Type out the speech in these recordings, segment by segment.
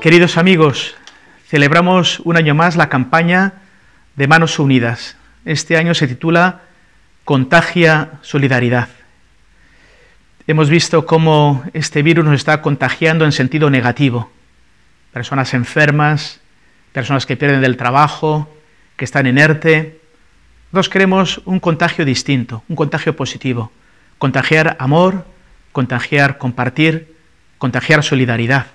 Queridos amigos, celebramos un año más la campaña de Manos Unidas. Este año se titula Contagia Solidaridad. Hemos visto cómo este virus nos está contagiando en sentido negativo. Personas enfermas, personas que pierden el trabajo, que están en ERTE. Nosotros queremos un contagio distinto, un contagio positivo. Contagiar amor, contagiar compartir, contagiar solidaridad.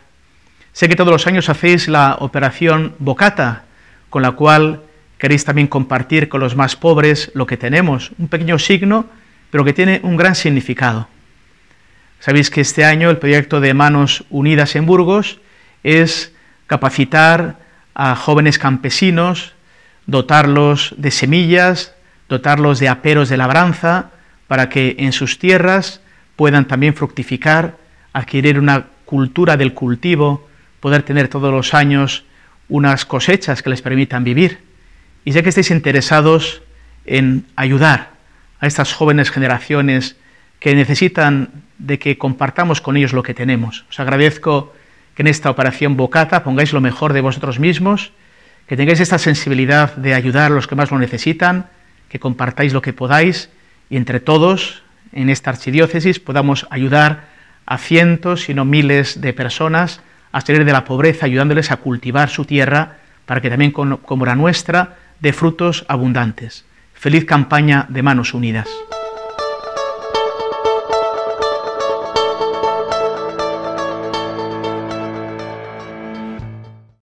Sé que todos los años hacéis la operación Bocata, con la cual queréis también compartir con los más pobres lo que tenemos, un pequeño signo, pero que tiene un gran significado. Sabéis que este año el proyecto de Manos Unidas en Burgos es capacitar a jóvenes campesinos, dotarlos de semillas, dotarlos de aperos de labranza, para que en sus tierras puedan también fructificar, adquirir una cultura del cultivo, poder tener todos los años unas cosechas que les permitan vivir. Y sé que estáis interesados en ayudar a estas jóvenes generaciones que necesitan de que compartamos con ellos lo que tenemos. Os agradezco que en esta operación Bocata pongáis lo mejor de vosotros mismos, que tengáis esta sensibilidad de ayudar a los que más lo necesitan, que compartáis lo que podáis y entre todos en esta archidiócesis podamos ayudar a cientos, si no miles de personas a salir de la pobreza, ayudándoles a cultivar su tierra para que también como la nuestra dé frutos abundantes. Feliz campaña de manos unidas.